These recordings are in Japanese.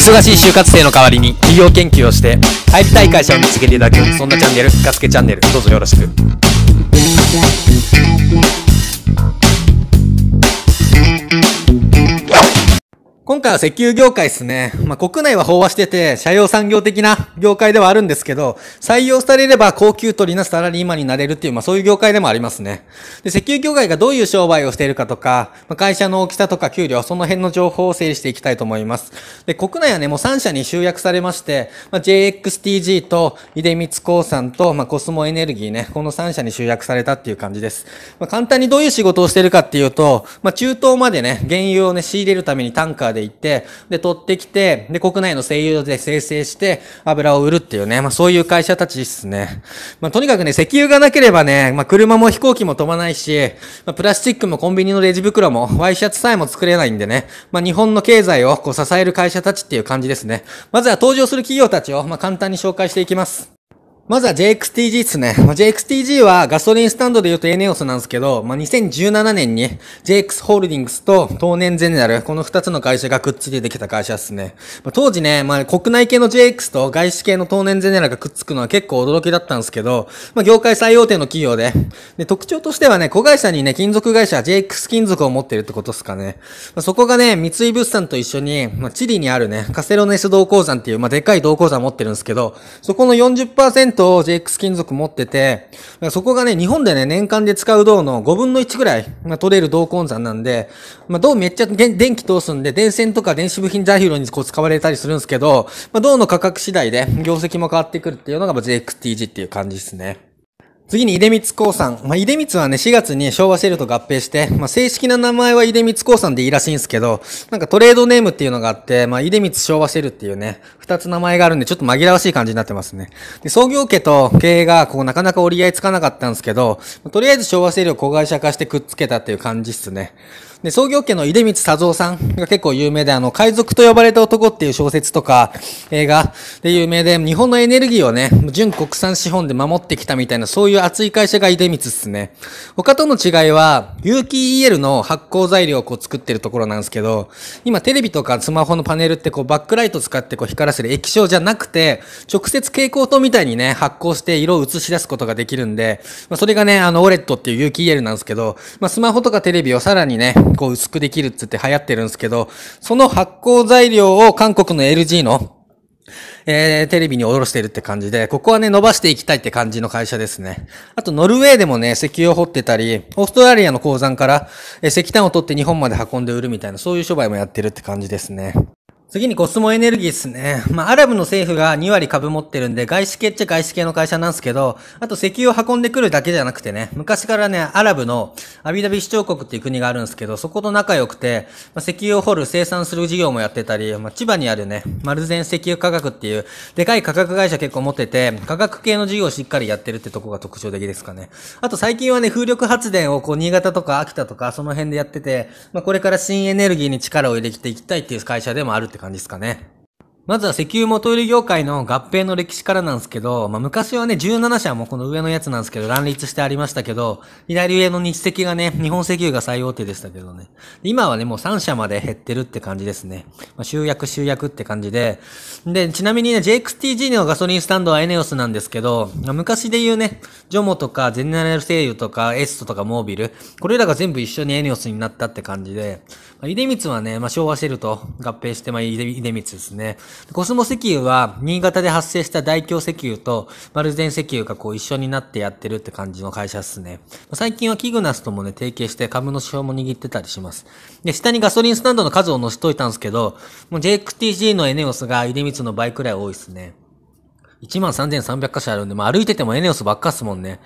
忙しい就活生の代わりに企業研究をして入りたい会社を見つけていただくそんなチャンネル「ガスケチャンネル」どうぞよろしく今回は石油業界ですね。まあ、国内は飽和してて、社用産業的な業界ではあるんですけど、採用されれば高給取りなサラリーマンになれるっていう、まあ、そういう業界でもありますね。で、石油業界がどういう商売をしているかとか、まあ、会社の大きさとか給料、その辺の情報を整理していきたいと思います。で、国内はね、もう3社に集約されまして、まあ、JXTG と、井出光興産と、まあ、コスモエネルギーね、この3社に集約されたっていう感じです。まあ、簡単にどういう仕事をしているかっていうと、まあ、中東までね、原油をね、仕入れるためにタンカーでで行って、で、取ってきて、で、国内の声優で生成して、油を売るっていうね、まあそういう会社たちですね。まあとにかくね、石油がなければね、まあ車も飛行機も飛ばないし、まあプラスチックもコンビニのレジ袋も、ワイシャツさえも作れないんでね、まあ日本の経済をこう支える会社たちっていう感じですね。まずは登場する企業たちを、まあ簡単に紹介していきます。まずは JXTG ですね。まあ、JXTG はガソリンスタンドで言うとエネオスなんですけど、まあ、2017年に JX ホールディングスと東年ゼネラル、この2つの会社がくっついてできた会社ですね。まあ、当時ね、まあ、国内系の JX と外資系の東年ゼネラルがくっつくのは結構驚きだったんですけど、まあ、業界最大手の企業で、で、特徴としてはね、子会社にね、金属会社 JX 金属を持ってるってことですかね。まあ、そこがね、三井物産と一緒に、まあ、チリにあるね、カセロネス銅鉱山っていう、まあ、でかい銅鉱山持ってるんですけど、そこの40%と JX 金属持ってて、そこがね、日本でね、年間で使う銅の5分の1ぐらい、まあ、取れる銅鉱山なんで、まあ、銅めっちゃ電気通すんで、電線とか電子部品材料にこう使われたりするんですけど、まあ、銅の価格次第で業績も変わってくるっていうのが JXTG っていう感じですね。次に、出光興産。まあ、出光はね、4月に昭和シェルと合併して、まあ、正式な名前は出光興産でいいらしいんですけど、なんかトレードネームっていうのがあって、まあ、出光昭和シェルっていうね、二つ名前があるんで、ちょっと紛らわしい感じになってますね。で、創業家と経営が、こう、なかなか折り合いつかなかったんですけど、とりあえず昭和シェルを子会社化してくっつけたっていう感じっすね。で、創業家の出光佐三さんが結構有名で、あの、海賊と呼ばれた男っていう小説とか映画で有名で、日本のエネルギーをね、純国産資本で守ってきたみたいな、そういう熱い会社が出光っすね。他との違いは、有機 EL の発光材料をこう作ってるところなんですけど、今テレビとかスマホのパネルってこうバックライト使ってこう光らせる液晶じゃなくて、直接蛍光灯みたいにね、発光して色を映し出すことができるんで、まあ、それがね、あの、オレットっていう有機 EL なんですけど、まあ、スマホとかテレビをさらにね、こう薄くできるっつって流行ってるんですけど、その発酵材料を韓国の LG の、えー、テレビにおろしてるって感じで、ここはね、伸ばしていきたいって感じの会社ですね。あと、ノルウェーでもね、石油を掘ってたり、オーストラリアの鉱山から、え石炭を取って日本まで運んで売るみたいな、そういう商売もやってるって感じですね。次にコスモエネルギーですね。まあ、アラブの政府が2割株持ってるんで、外資系っちゃ外資系の会社なんですけど、あと石油を運んでくるだけじゃなくてね、昔からね、アラブのアビダビ首長国っていう国があるんですけど、そこと仲良くて、まあ、石油を掘る生産する事業もやってたり、まあ、千葉にあるね、マルゼン石油化学っていう、でかい化学会社結構持ってて、化学系の事業をしっかりやってるってとこが特徴的ですかね。あと最近はね、風力発電をこう、新潟とか秋田とかその辺でやってて、まあ、これから新エネルギーに力を入れていきたいっていう会社でもあるってって感じですかね。まずは石油元売り業界の合併の歴史からなんですけど、まあ、昔はね、17社もこの上のやつなんですけど、乱立してありましたけど、左上の日赤がね、日本石油が最大手でしたけどね。今はね、もう3社まで減ってるって感じですね。まあ、集約集約って感じで。で、ちなみにね、JXTG のガソリンスタンドはエネオスなんですけど、まあ、昔で言うね、ジョモとか、ゼネラル声優とか、エストとか、モービル、これらが全部一緒にエネオスになったって感じで、まあ、出光はね、まあ、昭和シェルと合併して、まあ、出光ですね。コスモ石油は、新潟で発生した大京石油と、丸善石油がこう一緒になってやってるって感じの会社っすね。最近はキグナスともね、提携して株の指標も握ってたりします。で、下にガソリンスタンドの数を載せといたんですけど、もう JXTG のエネオスが出光の倍くらい多いっすね。13,300箇所あるんで、まあ歩いててもエネオスばっかっすもんね。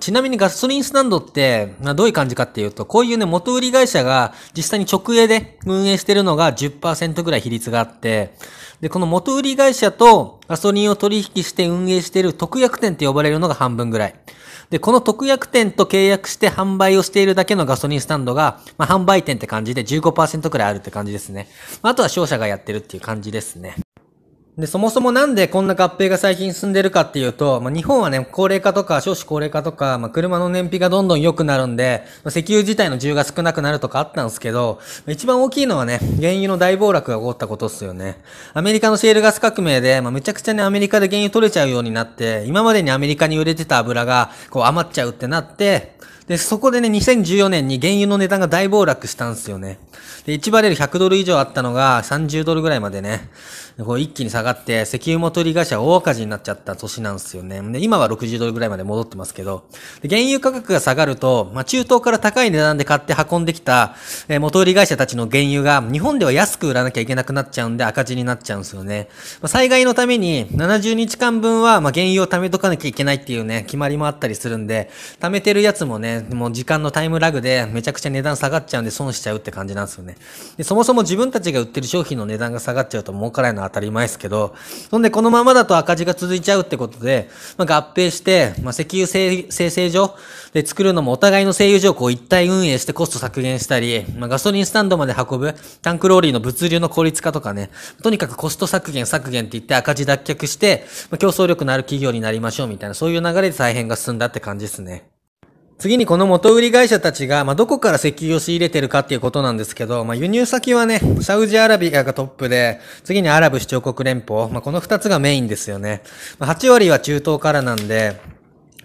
ちなみにガソリンスタンドって、まあ、どういう感じかっていうと、こういうね、元売り会社が実際に直営で運営してるのが10%ぐらい比率があって、で、この元売り会社とガソリンを取引して運営している特約店って呼ばれるのが半分ぐらい。で、この特約店と契約して販売をしているだけのガソリンスタンドが、まあ、販売店って感じで15%くらいあるって感じですね。まあ、あとは商社がやってるっていう感じですね。で、そもそもなんでこんな合併が最近進んでるかっていうと、まあ、日本はね、高齢化とか少子高齢化とか、まあ、車の燃費がどんどん良くなるんで、まあ、石油自体の需要が少なくなるとかあったんですけど、まあ、一番大きいのはね、原油の大暴落が起こったことっすよね。アメリカのシェールガス革命で、まあ、めちゃくちゃね、アメリカで原油取れちゃうようになって、今までにアメリカに売れてた油が、こう余っちゃうってなって、で、そこでね、2014年に原油の値段が大暴落したんですよね。で、1バレル100ドル以上あったのが30ドルぐらいまでね、こう一気に下がって、石油元売り会社大赤字になっちゃった年なんですよね。で、今は60ドルぐらいまで戻ってますけど、で原油価格が下がると、まあ、中東から高い値段で買って運んできた、えー、元売り会社たちの原油が日本では安く売らなきゃいけなくなっちゃうんで赤字になっちゃうんですよね。まあ、災害のために70日間分は、まあ、原油を貯めとかなきゃいけないっていうね、決まりもあったりするんで、貯めてるやつもね、もう時間のタイムラグでめちゃくちゃ値段下がっちゃうんで損しちゃうって感じなんですよね。で、そもそも自分たちが売ってる商品の値段が下がっちゃうと儲からないのは当たり前ですけど、そんでこのままだと赤字が続いちゃうってことで、まあ、合併して、まあ、石油生成所で作るのもお互いの製油所をこう一体運営してコスト削減したり、まあ、ガソリンスタンドまで運ぶタンクローリーの物流の効率化とかね、とにかくコスト削減削減って言って赤字脱却して、まあ、競争力のある企業になりましょうみたいな、そういう流れで再編が進んだって感じですね。次にこの元売り会社たちが、まあ、どこから石油を仕入れてるかっていうことなんですけど、まあ、輸入先はね、サウジアラビアがトップで、次にアラブ首長国連邦、まあ、この2つがメインですよね。まあ、8割は中東からなんで、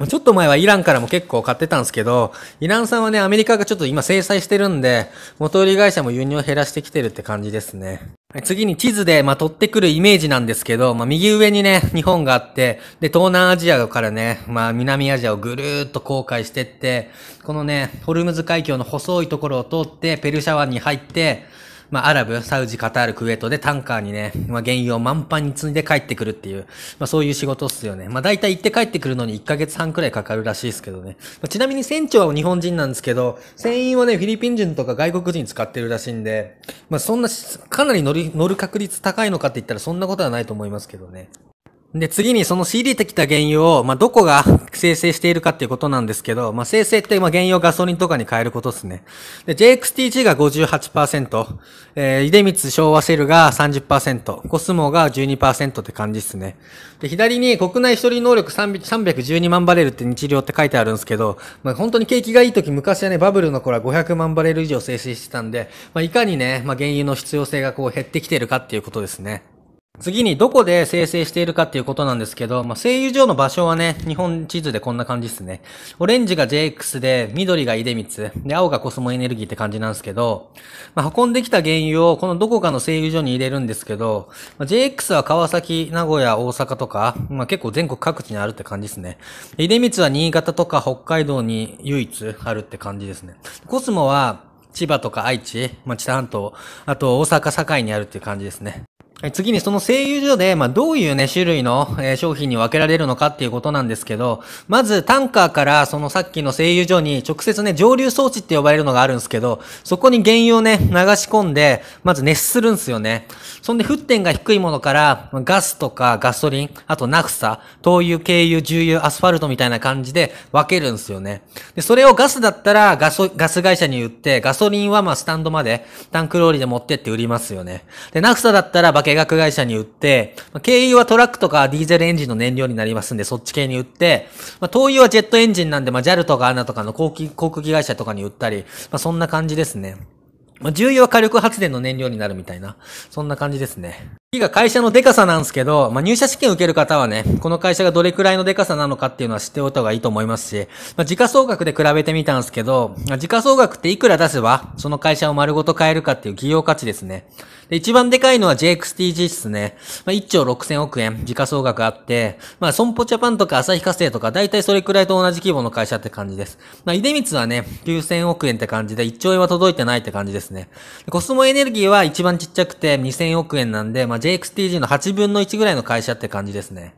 まちょっと前はイランからも結構買ってたんですけど、イラン産はね、アメリカがちょっと今制裁してるんで、元売り会社も輸入を減らしてきてるって感じですね。次に地図で、ま取ってくるイメージなんですけど、まあ、右上にね、日本があって、で、東南アジアからね、まあ、南アジアをぐるーっと航海してって、このね、ホルムズ海峡の細いところを通って、ペルシャ湾に入って、まあ、アラブ、サウジ、カタール、クウェートでタンカーにね、まあ、原油を満帆に積んで帰ってくるっていう、まあ、そういう仕事っすよね。まあ、大体行って帰ってくるのに1ヶ月半くらいかかるらしいですけどね。まあ、ちなみに船長は日本人なんですけど、船員はね、フィリピン人とか外国人使ってるらしいんで、まあ、そんな、かなり乗る、乗る確率高いのかって言ったらそんなことはないと思いますけどね。で、次にその仕入れてきた原油を、まあ、どこが生成しているかっていうことなんですけど、まあ、生成って、ま、原油をガソリンとかに変えることですね。で、JXTG が58%、えー、出光昭和セルが30%、コスモが12%って感じですね。で、左に国内一人能力312万バレルって日量って書いてあるんですけど、まあ、本当に景気がいい時、昔はね、バブルの頃は500万バレル以上生成してたんで、まあ、いかにね、まあ、原油の必要性がこう減ってきてるかっていうことですね。次にどこで生成しているかっていうことなんですけど、まあ、声優上の場所はね、日本地図でこんな感じですね。オレンジが JX で、緑がイデミツ、で、青がコスモエネルギーって感じなんですけど、まあ、運んできた原油をこのどこかの声優上に入れるんですけど、まあ、JX は川崎、名古屋、大阪とか、まあ、結構全国各地にあるって感じですね。イデミツは新潟とか北海道に唯一あるって感じですね。コスモは、千葉とか愛知、まあ、知多半島、あと大阪堺にあるっていう感じですね。次にその製油所で、まあ、どういうね、種類の、え商品に分けられるのかっていうことなんですけど、まずタンカーからそのさっきの製油所に直接ね、蒸留装置って呼ばれるのがあるんですけど、そこに原油をね、流し込んで、まず熱するんですよね。そんで沸点が低いものから、ガスとかガソリン、あとナフサ、灯油、軽油、重油、アスファルトみたいな感じで分けるんですよね。で、それをガスだったらガソ、ガス会社に売って、ガソリンはまスタンドまでタンクローリーで持ってって売りますよね。で、ナフサだったらバケ定額会社に売って、まあ、軽油はトラックとかディーゼルエンジンの燃料になりますんで、そっち系に売って、まあ、灯油はジェットエンジンなんで、まあ、JAL とか ANA とかの航空航空機会社とかに売ったり、まあ、そんな感じですね。まあ、重油は火力発電の燃料になるみたいな、そんな感じですね。次が会社のデカさなんですけど、まあ、入社試験受ける方はね、この会社がどれくらいのデカさなのかっていうのは知っておいた方がいいと思いますし、まあ、時価総額で比べてみたんですけど、まあ、時価総額っていくら出せば、その会社を丸ごと買えるかっていう企業価値ですね。で、一番でかいのは JXTG っすね。まあ、1兆6000億円、時価総額あって、まあ、損保ジャパンとか日化成とか、だいたいそれくらいと同じ規模の会社って感じです。まあ、出光はね、9000億円って感じで、1兆円は届いてないって感じですね。コスモエネルギーは一番ちっちゃくて2000億円なんで、まあ JXTG の8分の1ぐらいの会社って感じですね。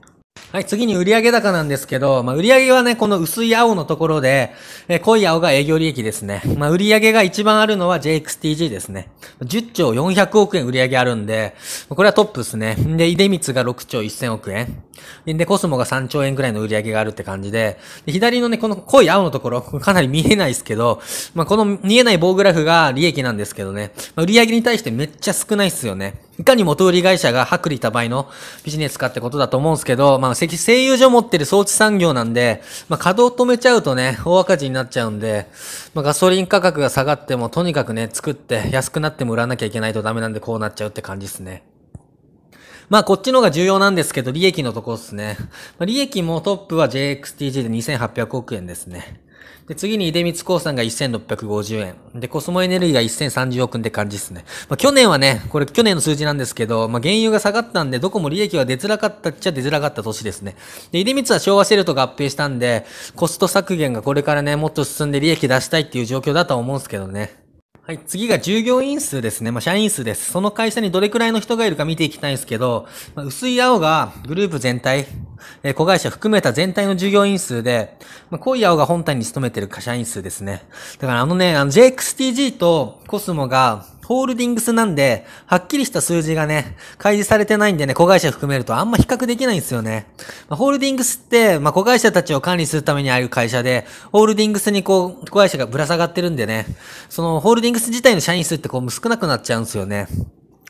はい、次に売上高なんですけど、まあ、売上はね、この薄い青のところで、えー、濃い青が営業利益ですね。まあ、売上が一番あるのは JXTG ですね。10兆400億円売上あるんで、これはトップですね。で、出光が6兆1000億円。で、コスモが3兆円ぐらいの売り上げがあるって感じで、で左のね、この濃い青のところ、かなり見えないですけど、まあ、この見えない棒グラフが利益なんですけどね、まあ、売り上げに対してめっちゃ少ないっすよね。いかに元売り会社が薄利多売のビジネスかってことだと思うんですけど、まあ、声優所持ってる装置産業なんで、まあ、稼働止めちゃうとね、大赤字になっちゃうんで、まあ、ガソリン価格が下がっても、とにかくね、作って安くなっても売らなきゃいけないとダメなんで、こうなっちゃうって感じですね。まあこっちの方が重要なんですけど、利益のところですね。まあ、利益もトップは JXTG で2800億円ですね。で、次に出光興産が1650円。で、コスモエネルギーが1030億って感じですね。まあ、去年はね、これ去年の数字なんですけど、まあ、原油が下がったんで、どこも利益は出づらかったっちゃ出づらかった年ですね。で、出光は昭和シェルと合併したんで、コスト削減がこれからね、もっと進んで利益出したいっていう状況だとは思うんですけどね。はい、次が従業員数ですね。まあ、社員数です。その会社にどれくらいの人がいるか見ていきたいんですけど、まあ、薄い青がグループ全体、えー、子会社含めた全体の従業員数で、まあ、濃い青が本体に勤めてる社員数ですね。だからあのね、あの JXTG とコスモがホールディングスなんで、はっきりした数字がね、開示されてないんでね、子会社含めるとあんま比較できないんですよね。まあ、ホールディングスって、まあ、子会社たちを管理するためにある会社で、ホールディングスにこう、子会社がぶら下がってるんでね、そのホールディングス自体の社員数ってこう少なくなっちゃうんですよね。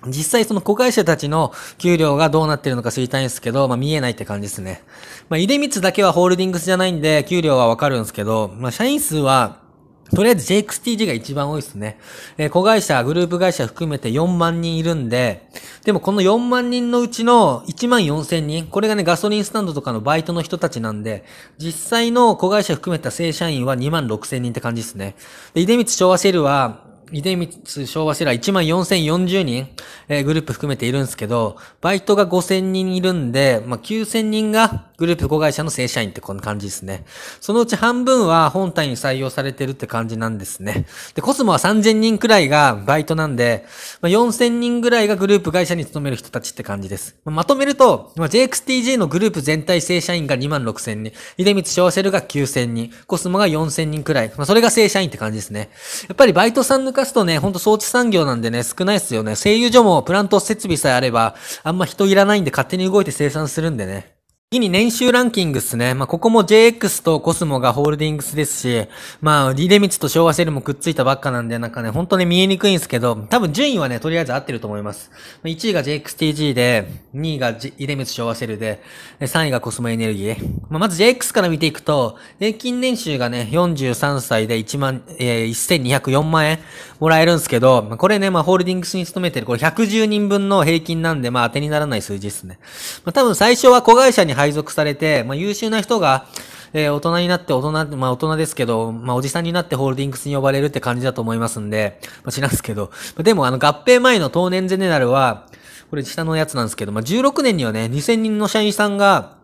実際その子会社たちの給料がどうなってるのか知りたいんですけど、まあ見えないって感じですね。まあ、出つだけはホールディングスじゃないんで、給料はわかるんですけど、まあ社員数は、とりあえず JXTG が一番多いですね。えー、子会社、グループ会社含めて4万人いるんで、でもこの4万人のうちの1万4千人、これがね、ガソリンスタンドとかのバイトの人たちなんで、実際の子会社含めた正社員は2万6千人って感じですね。で、出光昭和シェルは、出光昭和シェルは1万4040人、えー、グループ含めているんですけど、バイトが5000人いるんで、まあ、9000人が、グループ子会社の正社員ってこんな感じですね。そのうち半分は本体に採用されてるって感じなんですね。で、コスモは3000人くらいがバイトなんで、まあ、4000人くらいがグループ会社に勤める人たちって感じです。まあ、まとめると、まあ、JXTJ のグループ全体正社員が2万6000人、出光ショーシェルが9000人、コスモが4000人くらい。まあ、それが正社員って感じですね。やっぱりバイトさん抜かすとね、ほんと装置産業なんでね、少ないっすよね。声油所もプラント設備さえあれば、あんま人いらないんで勝手に動いて生産するんでね。次に年収ランキングですね。まあ、ここも JX とコスモがホールディングスですし、まあ、リレミツと昭和セルもくっついたばっかなんで、なんかね、本当に見えにくいんですけど、多分順位はね、とりあえず合ってると思います。1位が JXTG で、2位が、リレミツ昭和セルで、3位がコスモエネルギー。まあ、まず JX から見ていくと、平均年収がね、43歳で1万、えー、1204万円もらえるんですけど、まあ、これね、まあ、ホールディングスに勤めてる、これ110人分の平均なんで、まあ、当てにならない数字ですね。まあ、多分最初は子会社に入配属されて、まあ、優秀な人が、えー、大人になって大人、まあ、大人ですけど、まあ、おじさんになってホールディングスに呼ばれるって感じだと思いますんで、まあ、しなんすけど、でもあの合併前の当年ゼネラルは、これ下のやつなんですけど、まあ、16年にはね、2000人の社員さんが、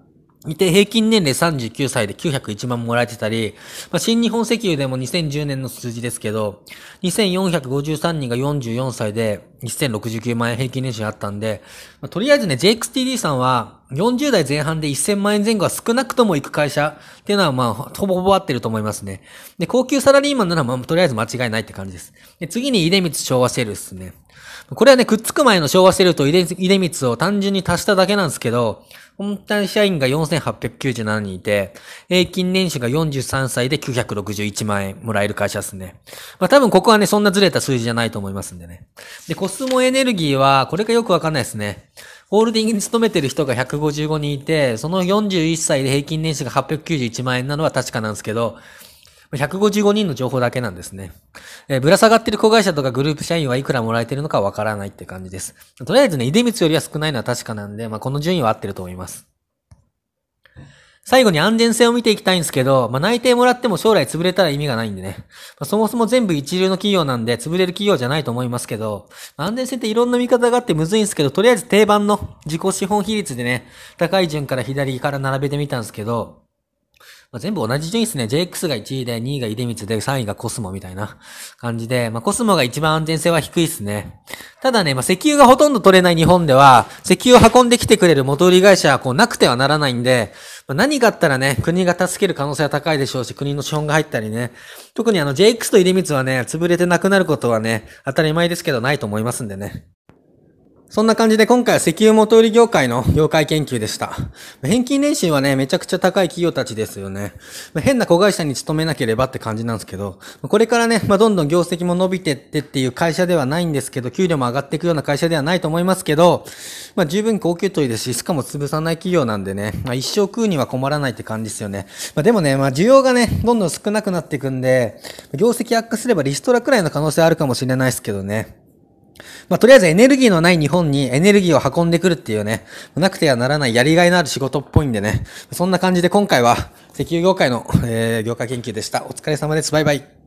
いて、平均年齢39歳で901万もらえてたり、まあ、新日本石油でも2010年の数字ですけど、2453人が44歳で1069万円平均年収あったんで、まあ、とりあえずね、JXTD さんは40代前半で1000万円前後は少なくとも行く会社っていうのは、まあ、ほぼほぼ合ってると思いますね。で、高級サラリーマンなら、まあ、とりあえず間違いないって感じです。で次に、出光昭和セルですね。これはね、くっつく前の昭和セルと入れ、入れ光を単純に足しただけなんですけど、本体社員が4897人いて、平均年収が43歳で961万円もらえる会社ですね。まあ多分ここはね、そんなずれた数字じゃないと思いますんでね。で、コスモエネルギーは、これがよくわかんないですね。ホールディングに勤めてる人が155人いて、その41歳で平均年収が891万円なのは確かなんですけど、155人の情報だけなんですね。えー、ぶら下がってる子会社とかグループ社員はいくらもらえてるのかわからないって感じです。とりあえずね、出光よりは少ないのは確かなんで、まあ、この順位は合ってると思います。最後に安全性を見ていきたいんですけど、まあ、内定もらっても将来潰れたら意味がないんでね。まあ、そもそも全部一流の企業なんで潰れる企業じゃないと思いますけど、まあ、安全性っていろんな見方があってむずいんですけど、とりあえず定番の自己資本比率でね、高い順から左から並べてみたんですけど、まあ、全部同じ順位ですね。JX が1位で、2位が出光で、3位がコスモみたいな感じで、まあ、コスモが一番安全性は低いですね。ただね、まあ、石油がほとんど取れない日本では、石油を運んできてくれる元売り会社はこうなくてはならないんで、まあ、何かあったらね、国が助ける可能性は高いでしょうし、国の資本が入ったりね。特にあの JX と出光はね、潰れてなくなることはね、当たり前ですけどないと思いますんでね。そんな感じで今回は石油元売り業界の業界研究でした。返金年収はね、めちゃくちゃ高い企業たちですよね。変な子会社に勤めなければって感じなんですけど、これからね、まあ、どんどん業績も伸びてってっていう会社ではないんですけど、給料も上がっていくような会社ではないと思いますけど、まあ、十分高給取りですし、しかも潰さない企業なんでね、まあ、一生食うには困らないって感じですよね。まあ、でもね、まあ、需要がね、どんどん少なくなっていくんで、業績悪化すればリストラくらいの可能性あるかもしれないですけどね。まあ、とりあえずエネルギーのない日本にエネルギーを運んでくるっていうね、なくてはならないやりがいのある仕事っぽいんでね、そんな感じで今回は石油業界の、えー、業界研究でした。お疲れ様です。バイバイ。